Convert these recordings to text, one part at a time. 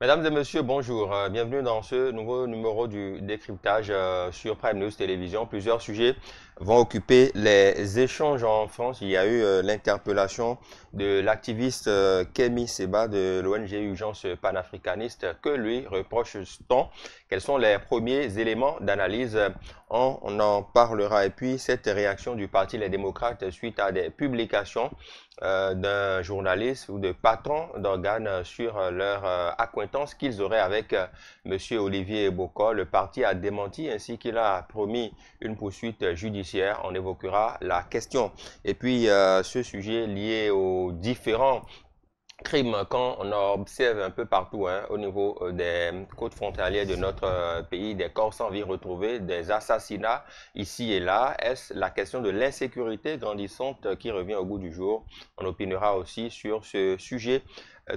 Mesdames et messieurs, bonjour. Euh, bienvenue dans ce nouveau numéro du décryptage euh, sur Prime News Télévision. Plusieurs sujets vont occuper les échanges en France. Il y a eu euh, l'interpellation de l'activiste Kemi Seba de l'ONG Urgence panafricaniste. Que lui reproche t Quels sont les premiers éléments d'analyse on, on en parlera. Et puis cette réaction du Parti Les Démocrates suite à des publications euh, d'un journaliste ou de patron d'organes sur euh, leur euh, acquaintance qu'ils auraient avec M. Olivier Bocot. Le parti a démenti ainsi qu'il a promis une poursuite judiciaire. On évoquera la question. Et puis, ce sujet lié aux différents crimes qu'on observe un peu partout, hein, au niveau euh, des côtes frontalières de notre euh, pays, des corps sans vie retrouvés, des assassinats ici et là. Est-ce la question de l'insécurité grandissante euh, qui revient au goût du jour On opinera aussi sur ce sujet.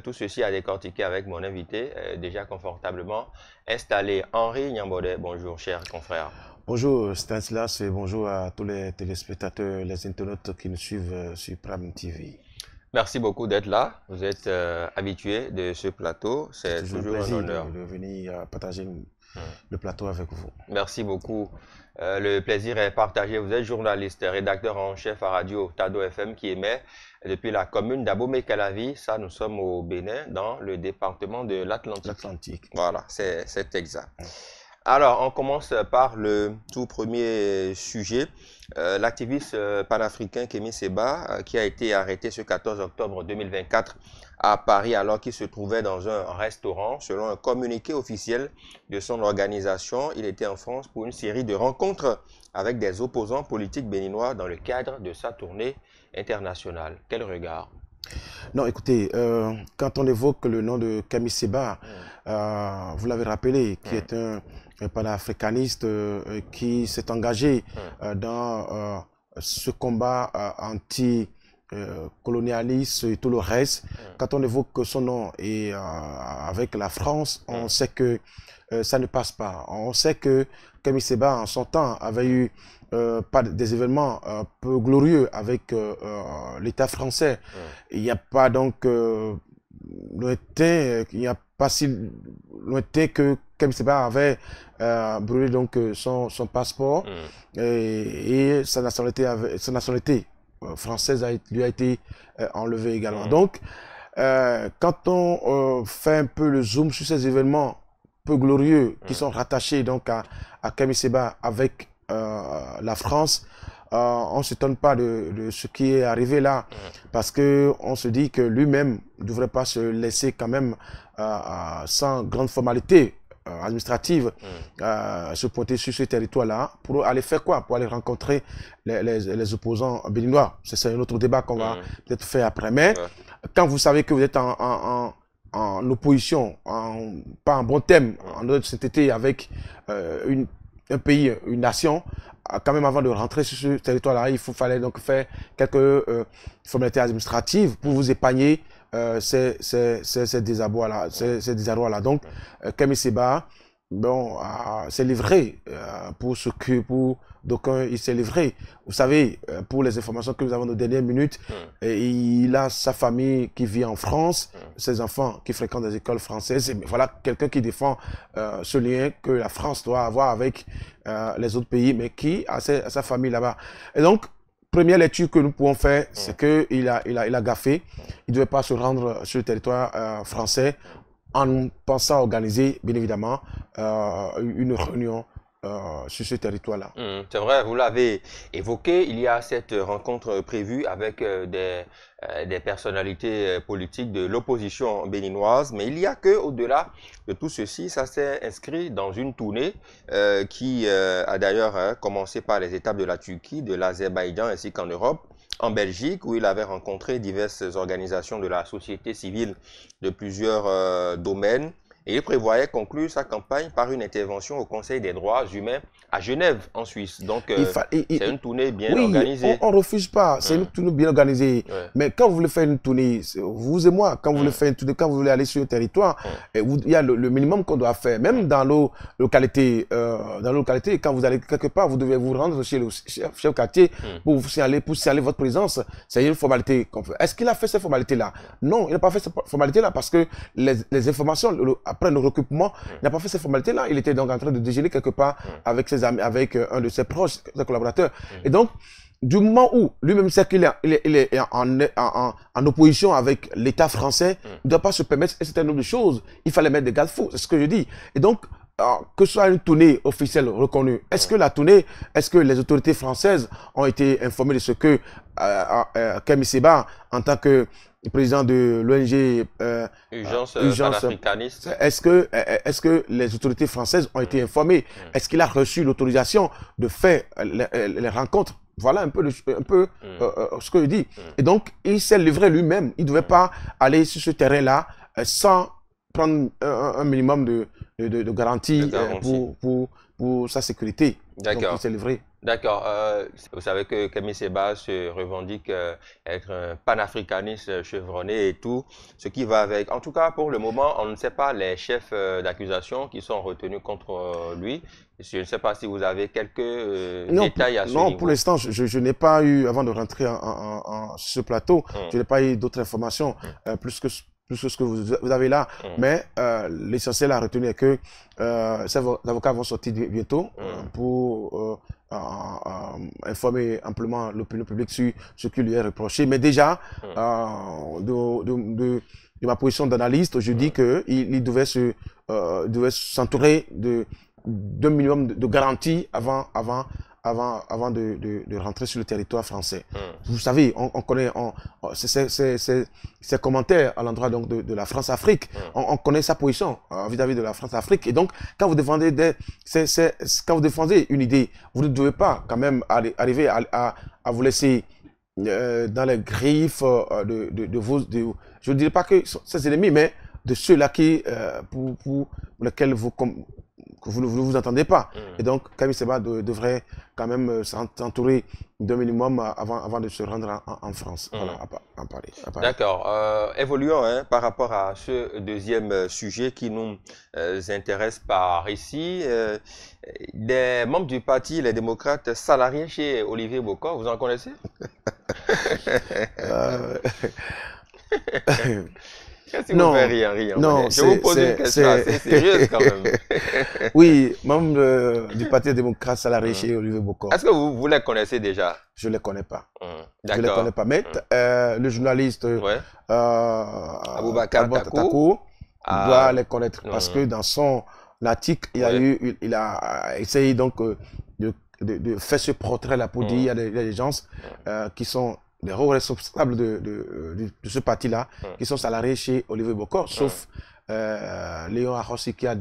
Tout ceci à décortiquer avec mon invité, déjà confortablement installé, Henri Nyambodet. Bonjour, cher confrère. Bonjour Stanislas et bonjour à tous les téléspectateurs, les internautes qui nous suivent sur Prime TV. Merci beaucoup d'être là. Vous êtes euh, habitué de ce plateau. C'est toujours, un, honneur de, venir euh, partager hmm. le plateau avec vous. Merci beaucoup. Euh, le plaisir est partagé. Vous êtes journaliste, rédacteur en chef à Radio Tado FM qui émet depuis la commune dabomey Ça, nous sommes au Bénin, dans le département de l'Atlantique. L'Atlantique. Voilà, c'est exact. Hmm. Alors, on commence par le tout premier sujet. Euh, l'activiste euh, panafricain Kémy Seba, euh, qui a été arrêté ce 14 octobre 2024 à Paris alors qu'il se trouvait dans un restaurant. Selon un communiqué officiel de son organisation, il était en France pour une série de rencontres avec des opposants politiques béninois dans le cadre de sa tournée internationale. Quel regard non, écoutez, quand on évoque le nom de Camille Seba, mm. vous l'avez rappelé, qui mm. est un panafricaniste euh, qui s'est engagé euh, dans euh, ce combat anti colonialiste et tout le reste. Quand on évoque son nom et avec la France, on sait que ça ne passe pas. On sait que Camille en son temps, avait eu pas des événements un peu glorieux avec l'État français. Il n'y a pas donc lointain, euh, il n'y a pas si lointain que Kem Seba avait euh, brûlé donc euh, son, son passeport mm. et, sa nationalité, sa nationalité française a, lui a été enlevée également. Mm. Donc, quand on fait un peu le zoom sur ces événements peu glorieux qui mm. sont rattachés donc à, à Kem avec la France, euh, on ne s'étonne pas de, ce qui est arrivé là, parce que on se dit que lui-même ne devrait pas se laisser quand même euh, euh, sans grande formalité administrative se porter sur ce territoire-là pour aller faire quoi Pour aller rencontrer les, opposants béninois. C'est un autre débat qu'on va peut-être faire après. Mais quand vous savez que vous êtes en, opposition, en, pas en bon thème, en été avec une un pays, une nation, euh, quand même avant de rentrer sur ce territoire-là, il faut, fallait donc faire quelques euh, formalités administratives pour vous épargner euh, ces, ces, désarrois-là. Ces, Donc, euh, bon euh, c'est livré euh, pour ce que pour d'aucuns il s'est livré. Vous savez, euh, pour les informations que nous avons de dernière minute, hmm. il a sa famille qui vit en France, hmm. ses enfants qui fréquentent des écoles françaises. voilà quelqu'un qui défend euh, ce lien que la France doit avoir avec les autres pays, mais qui a, sa famille là-bas. Et donc, première lecture que nous pouvons faire, c'est hmm. qu'il a, il a, il a gaffé. Il ne devait pas se rendre sur le territoire français en pensant à organiser, bien évidemment, euh, une réunion euh, sur ce territoire-là. Mmh, c'est vrai, vous l'avez évoqué, il y a cette rencontre prévue avec euh, des, personnalités politiques de l'opposition béninoise, mais il y a que au-delà de tout ceci, ça s'est inscrit dans une tournée qui a d'ailleurs hein, commencé par les étapes de la Turquie, de l'Azerbaïdjan ainsi qu'en Europe en Belgique où il avait rencontré diverses organisations de la société civile de plusieurs euh, domaines et il prévoyait conclure sa campagne par une intervention au Conseil des droits humains à Genève, en Suisse. Donc, euh, c'est une tournée bien oui, On ne refuse pas, c'est une hein. tournée bien organisée. Mais quand vous voulez faire une tournée, vous et moi, quand vous voulez hein. faire une tournée, vous voulez aller sur le territoire, hein. et vous, il y a le, minimum qu'on doit faire. Même dans nos localités, euh, dans quand vous allez quelque part, vous devez vous rendre chez le chef, chef quartier pour vous signaler, pour signaler votre présence. C'est une formalité qu'on fait. Est-ce qu'il a fait cette formalité-là Non, il n'a pas fait cette formalité-là parce que les, informations après le recoupement, mm. n'a pas fait ces formalités-là. Il était donc en train de dégeler quelque part mm. avec ses amis, avec euh, un de ses proches, ses collaborateurs. Mm. Et donc, du moment où lui-même sait qu'il est, il est, en, en, opposition avec l'État français, il ne doit pas se permettre un certain nombre de choses. Il fallait mettre des gars fous c'est ce que je dis. Et donc, ah, que ce soit une tournée officielle reconnue, est-ce que la tournée, est-ce que les autorités françaises ont été informées de ce que euh, euh, euh Kemi en tant que président de l'ONG euh, Urgence, euh, africaniste Est-ce que, est que les autorités françaises ont été mm. informées mm. Est-ce qu'il a reçu l'autorisation de faire les, rencontres voilà un peu, un peu mm. ce que je dis. Et donc, il s'est livré lui-même. Il ne devait pas aller sur ce terrain-là sans prendre un minimum de, de, euh, garantie, Pour, pour, pour, sa sécurité. D'accord. C'est livré. D'accord. Euh, vous savez que Camille Seba se revendique euh, être un panafricaniste chevronné et tout, ce qui va avec. En tout cas, pour le moment, on ne sait pas les chefs d'accusation qui sont retenus contre lui. Je ne sais pas si vous avez quelques détails à ce Non, pour l'instant, je, je, n'ai pas eu, avant de rentrer en, en, ce plateau, hum. je n'ai pas eu d'autres informations hum. plus que tout ce que vous, avez là. Mm. Mais euh, l'essentiel à retenir est que euh, ces avocats vont sortir bientôt mm. pour euh, informer amplement l'opinion publique sur ce qui lui est reproché. Mais déjà, mm. de, ma position d'analyste, je dis qu'il il devait se devait s'entourer de d'un minimum de, garanties avant avant avant, de, rentrer sur le territoire français. Hmm. Vous savez, on, connaît ces commentaires à l'endroit de, la France-Afrique. Hmm. On, connaît sa position euh, vis-à-vis de la France-Afrique. Et donc, quand vous défendez des, vous défendez une idée, vous ne devez pas quand même arriver à, vous laisser euh, dans les griffes euh, de, vos... je ne dirais pas que ces ennemis, mais de ceux-là qui, pour, pour, lesquels vous, que vous ne vous, entendez pas. Mmh. Et donc, Camille Seba devrait quand même euh, s'entourer d'un minimum euh, avant, avant de se rendre en, France, mmh. voilà, à, Paris. D'accord. Euh, évoluons hein, par rapport à ce deuxième euh, sujet qui nous intéresse par ici. des membres du parti, les démocrates, salariés chez Olivier Bocor, vous en connaissez quest vous Non, je vous poser une question assez sérieuse quand même. oui, même euh, du Parti démocrate salarié hum. chez Olivier Bocor. Est-ce que vous, les connaissez déjà Je ne les connais pas. Hum, je ne les connais pas. Mais hum. euh, le journaliste euh, ouais. euh, ah. doit les connaître parce que dans son article, il, a, essayé donc de, faire ce portrait-là pour dire qu'il y a des gens qui sont les responsables euh, de, de, ce parti-là, qui sont salariés chez Olivier Bocor, sauf euh, Léon Arrossi qui a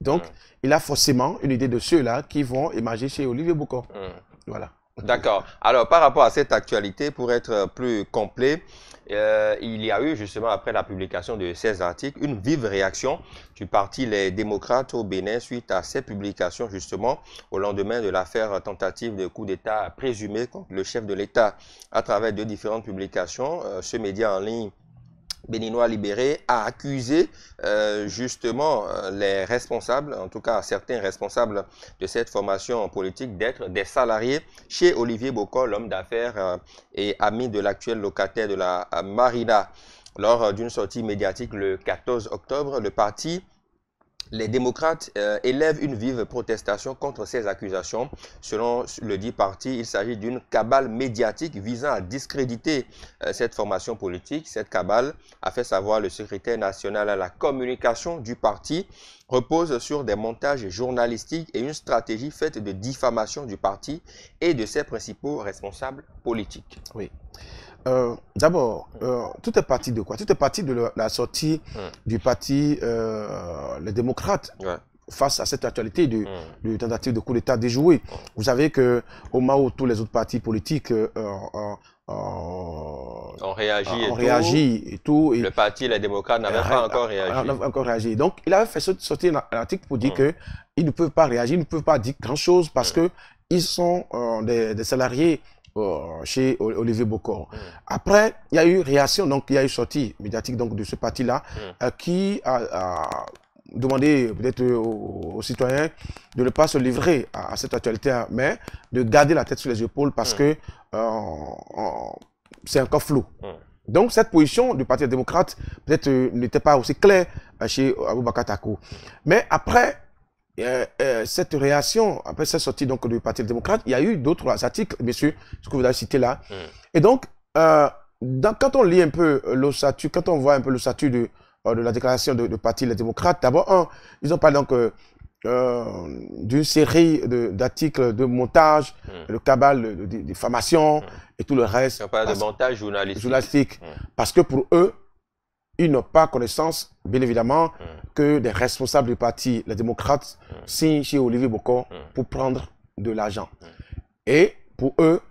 Donc, il a forcément une idée de ceux-là qui vont émerger chez Olivier Bocor. Voilà. D'accord. Alors, par rapport à cette actualité, pour être plus complet, euh, il y a eu justement après la publication de ces articles une vive réaction du parti Les démocrates au Bénin suite à ces publications justement au lendemain de l'affaire tentative de coup d'État présumé contre le chef de l'État à travers de différentes publications. Euh, ce média en ligne béninois libéré a accusé euh, justement euh, les responsables, en tout cas certains responsables de cette formation politique, d'être des salariés chez Olivier Bocor, l'homme d'affaires euh, et ami de l'actuel locataire de la Marina. Lors d'une sortie médiatique le 14 octobre, le parti les démocrates euh, élèvent une vive protestation contre ces accusations. Selon le dit parti, il s'agit d'une cabale médiatique visant à discréditer euh, cette formation politique. Cette cabale, a fait savoir le secrétaire national à la communication du parti, repose sur des montages journalistiques et une stratégie faite de diffamation du parti et de ses principaux responsables politiques. Oui. Euh, d'abord, euh, tout est parti de quoi Tout est parti de la sortie hmm. du parti euh, Les Démocrates. Face à cette actualité hmm. de, tentative de coup d'État déjouée, hmm. vous savez que au Mao, tous les autres partis politiques ont réagi, et, tout. tout. le parti, les démocrates, n'avait pas encore réagi. encore réagi. Donc, il avait fait sortir un article pour dire que qu'ils ne peuvent pas réagir, ils ne peuvent pas dire grand-chose parce que ils sont des, des, salariés Oh, chez Olivier Bocor. Mm. Après, il y a eu réaction, donc il y a eu sortie médiatique donc, de ce parti-là mm. euh, qui a, demandé peut-être aux, citoyens de ne pas se livrer à, cette actualité, mais de garder la tête sur les épaules parce mm. que C'est euh, c'est encore flou. Donc cette position du Parti démocrate peut-être euh, n'était pas aussi claire chez Abou Tako. Mais après, et euh, cette réaction, après sa sortie donc du Parti démocrate, il y a eu d'autres articles, bien sûr, ce que vous avez cité là. Hmm. Et donc, euh, quand on lit un peu le statut, quand on voit un peu le statut euh, de la déclaration du Parti démocrate, d'abord, ils ont parlé donc d'une série d'articles de, montage, hmm. le cabal, de, diffamation hmm. et tout le reste. Ils ont parlé de montage journalistique parce que pour eux, ils n'ont pas connaissance, bien évidemment, mm. que des responsables du parti, les démocrates, mm. signent chez Olivier Bocor mm. pour prendre de l'argent. Et pour eux,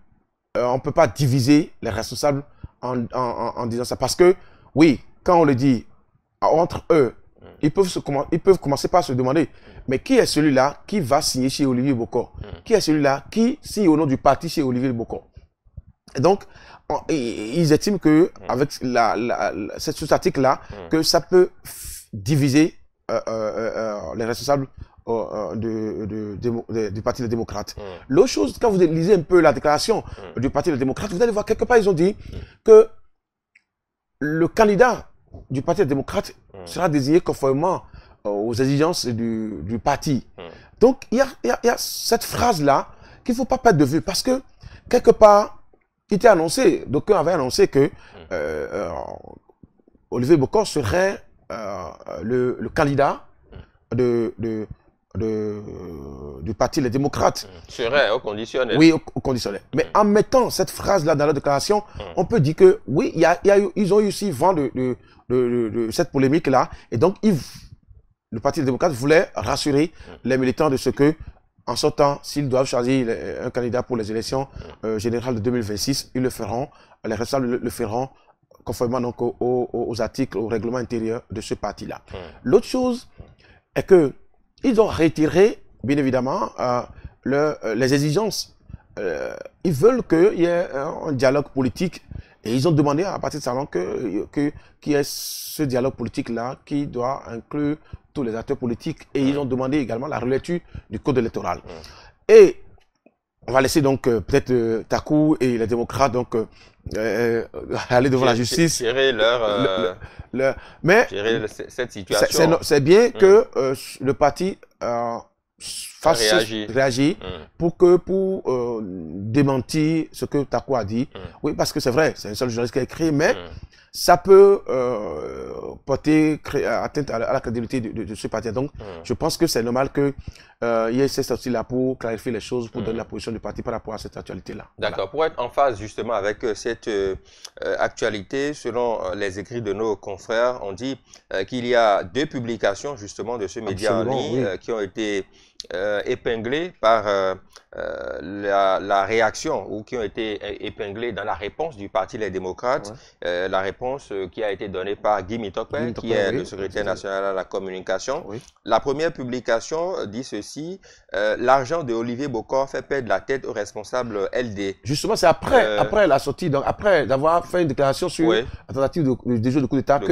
euh, on ne peut pas diviser les responsables en, disant ça. Parce que, oui, quand on le dit entre eux, ils, peuvent se, ils peuvent commencer par se demander, mais qui est celui-là qui va signer chez Olivier Bocor Qui est celui-là qui signe au nom du parti chez Olivier Bocor donc, ils estiment que mm. avec la, cette sous article là mm. que ça peut diviser euh, euh, euh, les responsables de, du Parti des démocrates. Mm. L'autre chose, quand vous lisez un peu la déclaration du Parti des démocrates, vous allez voir quelque part, ils ont dit que le candidat du Parti des démocrates sera désigné conformément aux exigences du, parti. Donc, il y a, y a, cette phrase-là qu'il ne faut pas perdre de vue parce que, quelque part, il était annoncé, d'aucuns avait annoncé que hmm. euh, euh, Olivier Bocor serait euh, le, candidat hmm. du parti Les Démocrates. Hmm. Serait au conditionnel. Oui, au, conditionnel. Mais en mettant cette phrase-là dans la déclaration, on peut dire que oui, ils ont eu aussi vent de, cette polémique-là. Et donc, le parti Les Démocrates voulait rassurer les militants de ce que en ce temps, s'ils doivent choisir un candidat pour les élections euh, générales de 2026, ils le feront. Les responsables le, feront conformément donc aux, aux, articles, au règlement intérieur de ce parti-là. L'autre chose est que ils ont retiré, bien évidemment, euh, euh, les exigences. ils veulent qu'il y ait un dialogue politique et ils ont demandé à partir de salon que qu'il y ait ce dialogue politique-là qui doit inclure tous les acteurs politiques et ils ont demandé également la relecture du code électoral. Et on va laisser donc euh, peut-être euh, Taku et les démocrates donc euh, aller devant la justice. leur. mais cette situation. C'est bien mm. que le parti fasse réagir mm. pour que pour démentir ce que Takou a dit. Mm. Oui, parce que c'est vrai, c'est un seul journaliste qui a écrit, mais ça peut euh, porter atteinte à la, crédibilité de, ce parti. Donc, hmm. je pense que c'est normal qu'il euh, y ait cette sortie-là pour clarifier les choses, pour hmm. donner la position du parti par rapport à cette actualité-là. D'accord. Pour être en phase justement avec euh, cette actualité, selon les écrits de nos confrères, on dit qu'il y a deux publications justement de ce média en ligne qui ont été épinglées par euh, la, réaction ou qui ont été épinglés dans la réponse du Parti Les Démocrates, euh, la réponse euh, qui a été donnée par Guy Mitokwe, qui est le secrétaire national à la communication. La première publication dit ceci l'argent de Olivier Bocor fait perdre la tête aux responsables LD. Justement, c'est après, après la sortie, donc après d'avoir fait une déclaration sur oui. la tentative de, jeu de coup d'État, qu'il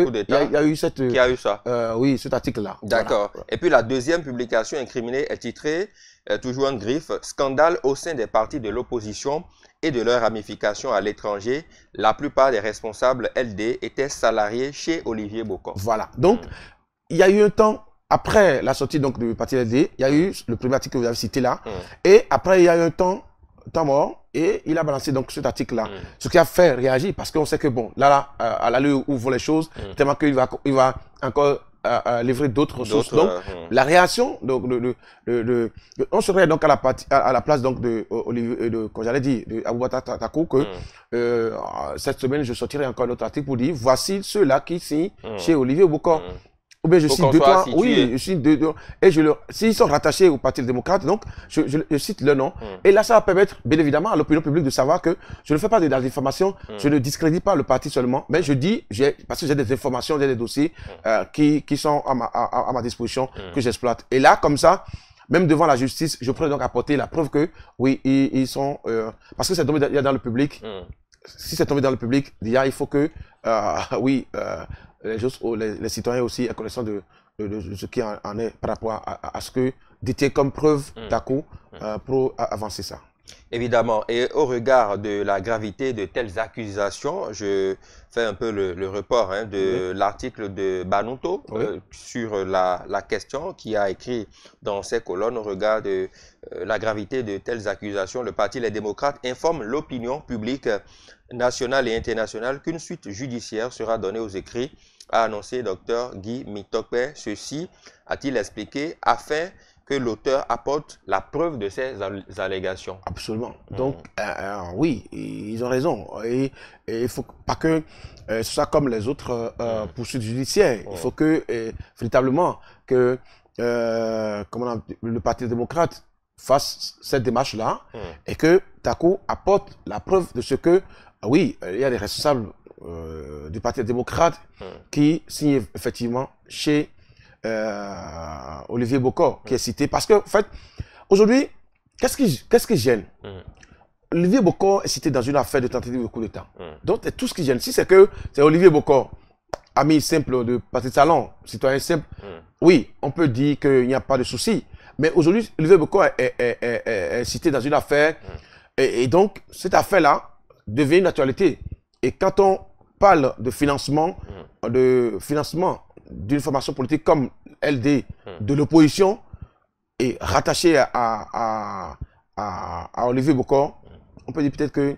y, a eu cette. ça Oui, cet article-là. D'accord. Et puis la deuxième publication incriminée est titrée euh, toujours en griffe, scandale au sein des partis de l'opposition et de leurs ramifications à l'étranger. La plupart des responsables LD étaient salariés chez Olivier Bocon. Voilà. Donc, il y a eu un temps après la sortie donc du parti LD, il y a eu le premier article que vous avez cité là, mm. et après il y a eu un temps, temps mort, et il a balancé donc cet article-là, mm. ce qui a fait réagir parce qu'on sait que bon, là, là euh, à l'allure où vont les choses, mm. tellement qu'il va, il va encore à, livrer d'autres ressources. Donc, euh, hmm. la réaction, donc, le on serait donc à la, à, la place donc de, euh, de, comme j'allais dire, Takou, que hmm. euh, cette semaine, je sortirai encore un autre article pour dire voici ceux-là qui signent hmm. chez Olivier Boucan je cite deux, oui, je cite deux, et je s'ils sont rattachés au Parti démocrate, donc, je, cite le nom. Hmm. Et là, ça va permettre, bien évidemment, à l'opinion publique de savoir que je ne fais pas de, informations, hmm. je ne discrédite pas le parti seulement, mais je dis, j'ai, parce que j'ai des informations, j'ai des dossiers, hmm. euh, qui, sont à ma, disposition, que j'exploite. Et là, comme ça, même devant la justice, je pourrais donc apporter la preuve que, oui, ils, sont... Euh, parce que c'est tombé dans, le public. Si c'est tombé dans le public, il faut que, euh, oui, les, citoyens aussi à connaissance de, ce qui en, est par rapport à, ce que dites comme preuve mmh. pour avancer ça. Évidemment, et au regard de la gravité de telles accusations, je fais un peu le, report hein, de l'article de Banuto euh, sur la, question qui a écrit dans ses colonnes au regard de euh, la gravité de telles accusations. Le Parti Les Démocrates informe l'opinion publique nationale et internationale qu'une suite judiciaire sera donnée aux écrits a annoncé Dr Guy Mitope Ceci, a-t-il expliqué, afin que l'auteur apporte la preuve de ces allégations. Absolument. Hmm. Donc, euh, euh, oui, ils ont raison. Et il ne faut pas que euh, ce soit comme les autres hmm. poursuites judiciaires. Il faut oh. que, véritablement, que le Parti démocrate fasse cette démarche-là hmm. et que Taco apporte la preuve de ce que, oui, il y a des responsables euh, du Parti démocrate mm. qui signe effectivement chez euh, Olivier Bocor, qui est mm. cité. Parce que, en fait, aujourd'hui, qu'est-ce qui, quest qui gêne mm. Olivier Bocor est cité dans une affaire de tentative de coup d'État. Donc, tout ce qui gêne. Si c'est que c'est Olivier Bocor, ami simple de Patrick Salon, citoyen simple, oui, on peut dire qu'il n'y a pas de souci. Mais aujourd'hui, Olivier Bocor est, cité dans une affaire. et donc, cette affaire-là, devient une actualité. Et quand on parle de financement, mm. de financement d'une formation politique comme LD, mm. de l'opposition, et rattachée à, à Olivier Bocor, mm. on peut dire peut-être que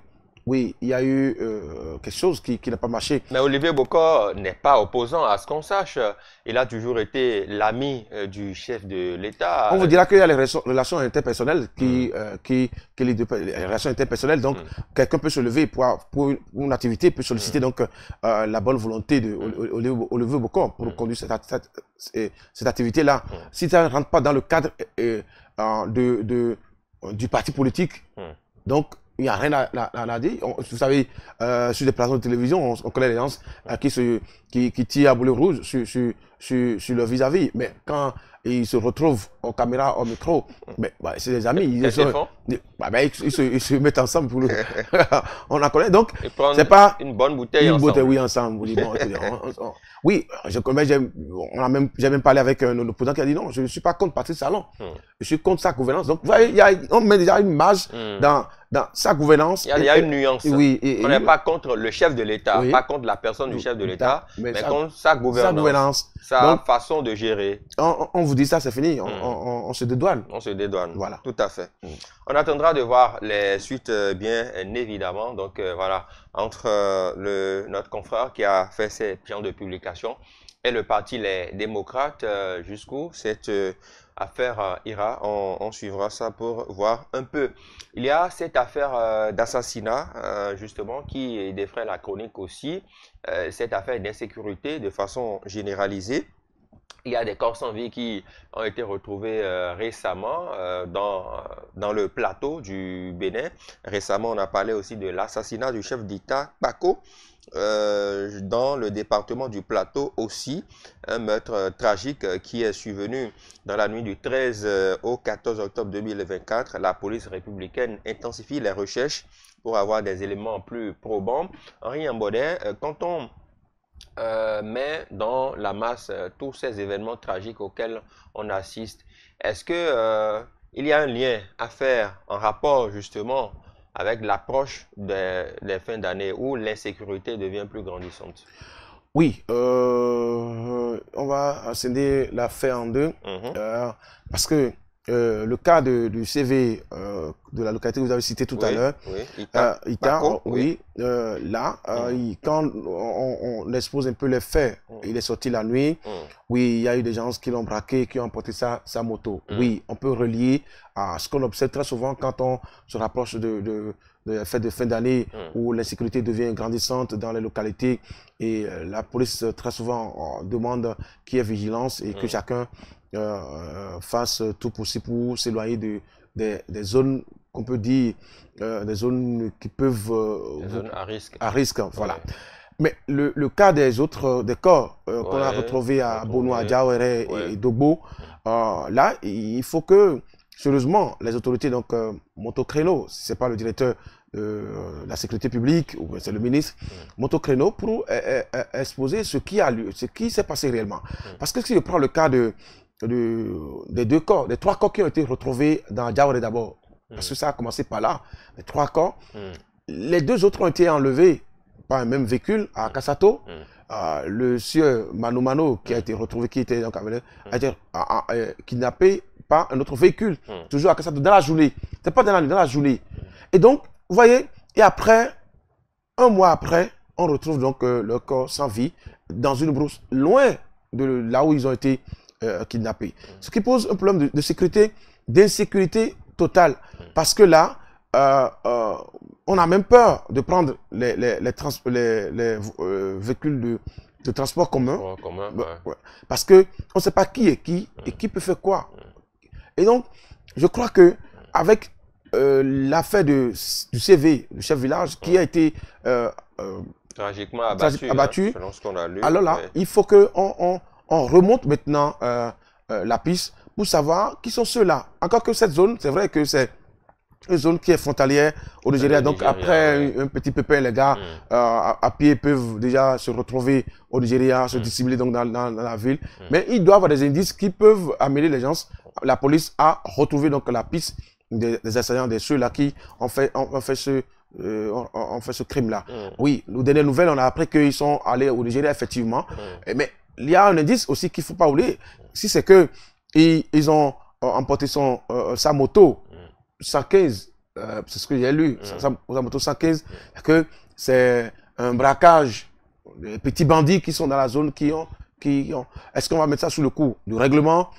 oui, il y a eu euh, quelque chose qui, n'a pas marché. Mais Olivier Bocor n'est pas opposant à ce qu'on sache. Il a toujours été l'ami euh, du chef de l'État. On vous dira qu'il y a les relations interpersonnelles qui, hmm. euh, qui, les, relations interpersonnelles. Donc, hmm. quelqu'un peut se lever pour, une activité, peut solliciter hmm. donc la bonne volonté de Olivier Bocor pour conduire cette, cette, activité-là. Si ça ne rentre pas dans le cadre du parti politique, donc il n'y a rien à, à, dire. vous savez, euh, sur des plateaux de télévision, on, connaît les gens euh, qui, se, qui, qui tirent à boulet rouge sur, sur, sur, sur leur vis à -vis. Mais quand ils se retrouvent en caméra, en micro. Mais bah, c'est des amis. Ils, sont, bah, bah ils, se, mettent ensemble pour on la connaît donc. C'est pas. Une bonne bouteille une ensemble. Bouteille, oui, ensemble. Oui, je connais, même, j'ai même parlé avec un opposant qui a dit non, je ne suis pas contre Patrice Salon. Hmm. Je suis contre sa gouvernance. Donc, vous y a, on met déjà une marge hmm. dans, dans sa gouvernance. Il y a, une nuance. Oui, on n'est pas contre le chef de l'État, pas contre la personne du chef de l'État, mais, contre sa gouvernance. Sa, façon de gérer. On, vous dit ça, c'est fini. Hmm on, se dédouane. On se dédouane. Voilà. Tout à fait. Mm. On attendra de voir les suites, euh, bien euh, évidemment. Donc euh, voilà, entre le, notre confrère qui a fait ses plans de publication et le parti Les Démocrates, jusqu'où cette affaire ira, on, on, suivra ça pour voir un peu. Il y a cette affaire d'assassinat, justement, qui défraie la chronique aussi, cette affaire d'insécurité de façon généralisée. Il y a des corps sans vie qui ont été retrouvés euh, récemment euh, dans, dans, le plateau du Bénin. Récemment, on a parlé aussi de l'assassinat du chef d'État Paco euh, dans le département du plateau aussi. Un meurtre tragique qui est survenu dans la nuit du 13 au 14 octobre 2024. La police républicaine intensifie les recherches pour avoir des éléments plus probants. Henri Ambaudet, quand on euh, mais dans la masse, euh, tous ces événements tragiques auxquels on assiste, est-ce que euh, il y a un lien à faire en rapport justement avec l'approche des, fins d'année où l'insécurité devient plus grandissante Oui, on va scinder l'affaire en deux mm-hmm. parce que euh, le cas de, du CV euh, de la localité que vous avez cité tout à l'heure, Ita, oui, euh, là, mm. quand on, expose un peu les faits, mm. il est sorti la nuit, mm. oui, il y a eu des gens qui l'ont braqué, qui ont emporté sa, sa moto. Oui, on peut relier à ce qu'on observe très souvent quand on se rapproche de, la de fin d'année hmm. où l'insécurité devient grandissante dans les localités et euh, la police euh, très souvent euh, demande qu'il y ait vigilance et que hmm. chacun fasse tout possible pour s'éloigner de, des zones qu'on peut dire des zones qui peuvent des zones à risque à risque hein, voilà mais le, le, cas des autres des corps qu'on a retrouvés à Bono, à et, Dobo là il faut que Sérieusement, les autorités, donc euh, si ce n'est pas le directeur de euh, la sécurité publique, ou c'est le ministre, mmh. pour euh, euh, exposer ce qui a lieu, ce qui s'est passé réellement. Mm. Parce que si je prends le cas de, des deux corps, des trois corps qui ont été retrouvés dans Djaoure d'abord, parce mm. que ça a commencé par là, les trois corps, mm. les deux autres ont été enlevés un même véhicule à mm. Kassato. Mm. Euh, le sieur Mano qui a mm. été retrouvé, qui était donc a été kidnappé par un autre véhicule, toujours à Kassato, dans la journée. C'est pas dans la journée. Et donc, vous voyez, et après, un mois après, on retrouve donc euh, le corps sans vie dans une brousse loin de là où ils ont été euh, kidnappés. Ce qui pose un problème de, sécurité, d'insécurité totale. Parce que là, on a même peur de prendre les, les, les, euh, véhicules de, de, transport commun. Bah, Parce qu'on ne sait pas qui est qui et qui peut faire quoi. Et donc, je crois que avec euh, l'affaire du CV, du chef village, qui a été euh, euh, tragiquement abattu, hein, a lu, alors là, il faut qu'on on, remonte maintenant la piste pour savoir qui sont ceux-là. Encore que cette zone, c'est vrai que c'est une zone qui est frontalière au Nigeria. Euh, donc après un, petit pépin, les gars mm. euh, à, pied peuvent déjà se retrouver au Nigeria, se mm. dissimuler donc dans, la ville. Mais mm. Mais ils doivent avoir des indices qui peuvent amener les gens, la police, à retrouver donc la piste des, des assaillants, de ceux-là qui ont fait, fait ce euh, fait ce crime-là. Oui, nos dernières nouvelles, on a appris qu'ils sont allés au Nigeria, effectivement. Mais il y a un indice aussi qu'il ne faut pas oublier. Si c'est que ils, ont emporté son, sa moto 115, euh, c'est ce que j'ai lu, Moto mm. 115, mm. que c'est un braquage, des petits bandits qui sont dans la zone qui ont. Qui ont. Est-ce qu'on va mettre ça sous le coup du règlement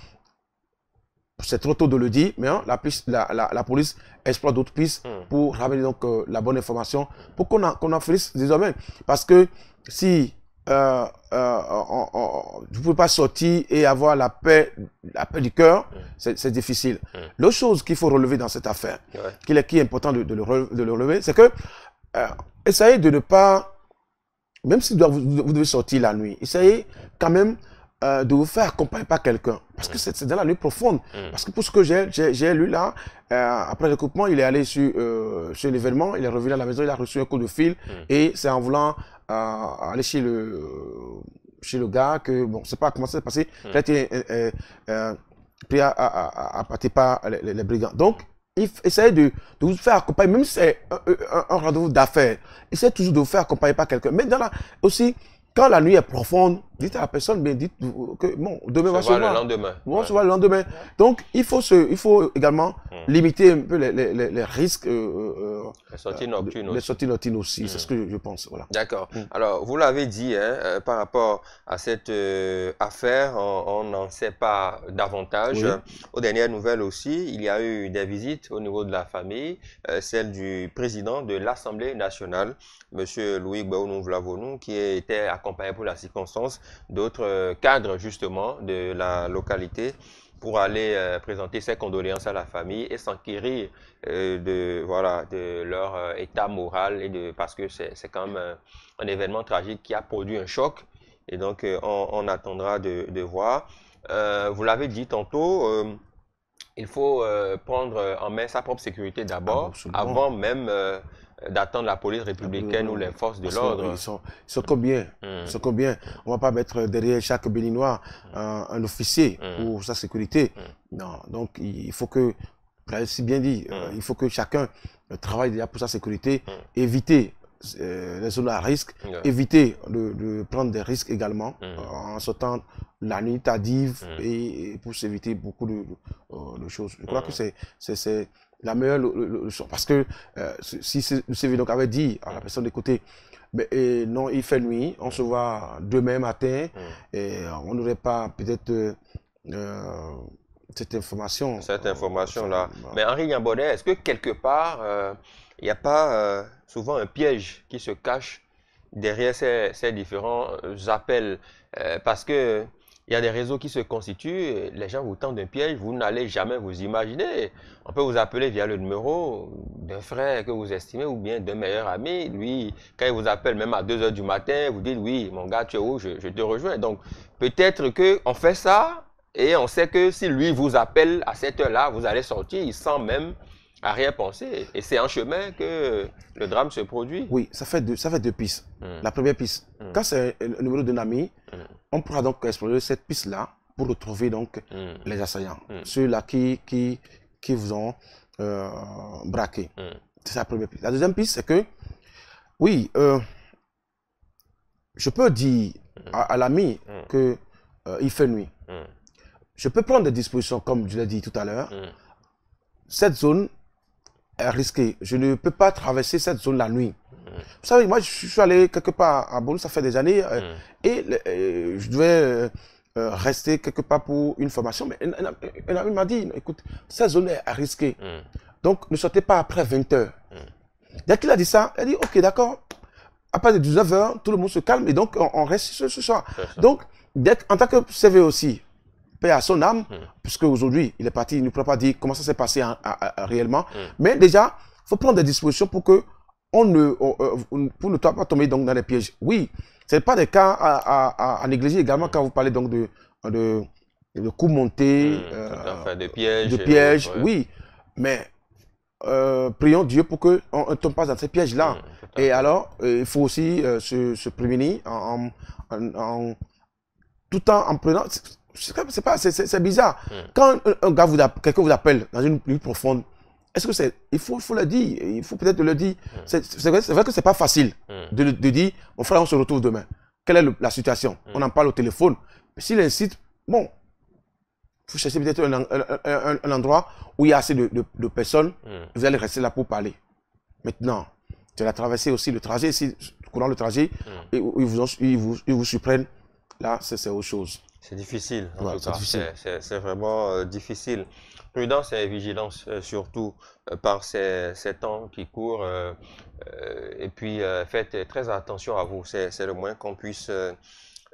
c'est trop tôt de le dire, mais hein, la, piste, la, police exploite d'autres pistes mm. pour ramener donc euh, la bonne information pour qu'on en, qu en désormais. Parce que si vous euh, euh, ne pouvez pas sortir et avoir la paix, la paix du cœur, mm. c'est difficile. Mm. L'autre chose qu'il faut relever dans cette affaire, qui, est, qui, important de, le, relever, c'est que euh, essayez de ne pas, même si vous, devez sortir la nuit, essayez quand même de vous faire accompagner par quelqu'un. Parce que mm. c'est dans la nuit profonde. Parce que pour ce que j'ai lu là, après le coupement, il est allé sur, l'événement, il est revenu à la maison, il a reçu un coup de fil et c'est en voulant aller chez le, chez le gars, que bon, c'est pas comment ça s'est passé, hmm. euh, euh, euh, pris à, partir par les, brigands. Donc, il essaye de, vous faire accompagner, même si c'est un, rendez-vous d'affaires, essaie toujours de vous faire accompagner par quelqu'un. Mais dans la, aussi, quand la nuit est profonde, Dites à la personne, mais dites que bon, demain va se voir. le lendemain. On se le lendemain. Donc, il faut, il faut également hmm. limiter un peu les, risques. Euh, euh, les sorties nocturnes euh, aussi. Les sorties nocturnes aussi, c'est ce hmm. que je pense. D'accord. Hmm. Alors, vous l'avez dit, hein, par rapport à cette affaire, on n'en sait pas davantage. Aux dernières nouvelles aussi, il y a eu des visites au niveau de la famille, celle du président de l'Assemblée nationale, M. Louis Gbaounou Vlavonou, qui était accompagné pour la circonstance d'autres euh, cadres justement de la localité pour aller euh, présenter ses condoléances à la famille et s'enquérir euh, de, voilà, de leur état moral et de, parce que c'est quand même un, événement tragique qui a produit un choc. Et donc, on, attendra de, voir. vous l'avez dit tantôt, il faut prendre en main sa propre sécurité d'abord, ah, avant même d'attendre la police républicaine ou les forces de l'ordre. Euh, ils sont, combien hmm. combien On ne va pas mettre derrière chaque béninois hmm. euh, un, officier hmm. pour sa sécurité. Non, donc il faut que, si bien dit, euh, il faut que chacun travaille déjà pour sa sécurité, éviter les zones à risque, éviter de, prendre des risques également mm. euh, en sautant la nuit tardive mm. et, pour s'éviter beaucoup de, euh, choses. Je crois que mm. c'est la meilleure leçon. parce que euh, si le CV avait dit à la personne d'écouter non il fait nuit on se voit demain matin et on n'aurait pas peut-être cette information cette information là mais Henri Yambonnet est-ce que quelque part il n'y a pas souvent un piège qui se cache derrière ces, différents euh, appels. Euh, parce que il y a des réseaux qui se constituent, les gens vous tendent un piège, vous n'allez jamais vous imaginer. On peut vous appeler via le numéro d'un frère que vous estimez ou bien d'un meilleur ami. Lui, quand il vous appelle même à 2 heures du matin, vous dites oui, mon gars, tu es où, je, te rejoins. Donc, peut-être qu'on fait ça et on sait que si lui vous appelle à cette heure-là, vous allez sortir il sent même à rien penser. Et c'est en chemin que le drame se produit. Oui, ça fait deux, ça fait deux pistes. Hmm. La première piste, hmm. quand c'est le numéro d'un ami, hmm. on pourra donc explorer cette piste-là pour retrouver donc les assaillants, ceux-là qui, qui, qui vous ont euh, braqué. C'est la première piste. La deuxième piste, c'est que, oui, euh, je peux dire à, l'ami que euh, il fait nuit. Je peux prendre des dispositions, comme je l'ai dit tout à l'heure. Cette zone risqué. Je ne peux pas traverser cette zone la nuit. Vous savez, moi, je suis allé quelque part à Boulou, ça fait des années, euh, mm. et euh, je devais euh, rester quelque part pour une formation. Mais un, m'a dit, écoute, cette zone est à risquer mm. Donc, ne sortez pas après 20 heures. Mm. Dès qu'il a dit ça, elle a dit, OK, d'accord. À partir de 19 heures, tout le monde se calme et donc on, reste ce, soir. Donc, dès, en tant que CV aussi, paix à son âme, hmm. puisque aujourd'hui, il est parti, il ne pourra pas dire comment ça s'est passé hein, réellement. Hmm. Mais déjà, il faut prendre des dispositions pour que on ne, euh, euh, pour ne pas tomber donc dans les pièges. Oui, ce n'est pas des cas à, négliger également quand vous parlez donc de, de, de coups montés, hmm, euh, de pièges. oui. Mais prions Dieu pour qu'on ne tombe pas dans ces pièges-là. et alors, il faut aussi se, se, prémunir en, tout en prenant. C'est pas, c'est bizarre. Hmm. Quand un gars vous quelqu'un vous appelle dans une pluie profonde, est-ce que c'est, il faut, faut, le dire, il faut peut-être le dire. Hmm. C'est vrai, que que c'est pas facile hmm. de, de, dire, mon frère, on se retrouve demain. Quelle est la situation On en parle au téléphone. S'il incite, bon, il faut peut-être un, un, un, endroit où il y a assez de, de, personnes. Vous allez rester là pour parler. Maintenant, tu as traversé aussi le trajet, si, courant le trajet, et ils vous, vous, ils vous surprennent. Là, c'est autre chose. C'est difficile. c'est vraiment euh, difficile. Prudence et vigilance, euh, surtout euh, par ces, temps qui courent. et puis, faites très attention à vous. C'est le moins qu'on puisse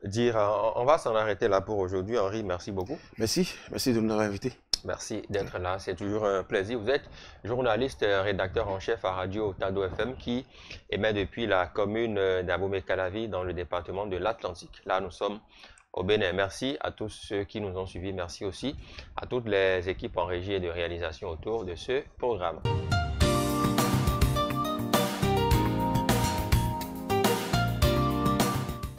dire. On, va s'en arrêter là pour aujourd'hui. Henri, merci beaucoup. Merci. Merci de avoir invité. Merci d'être là, c'est toujours un plaisir. Vous êtes journaliste, rédacteur en chef à Radio Tado FM qui émet depuis la commune d'Abomey-Calavi dans le département de l'Atlantique. Là, nous sommes au Bénin. Merci à tous ceux qui nous ont suivis. Merci aussi à toutes les équipes en régie et de réalisation autour de ce programme.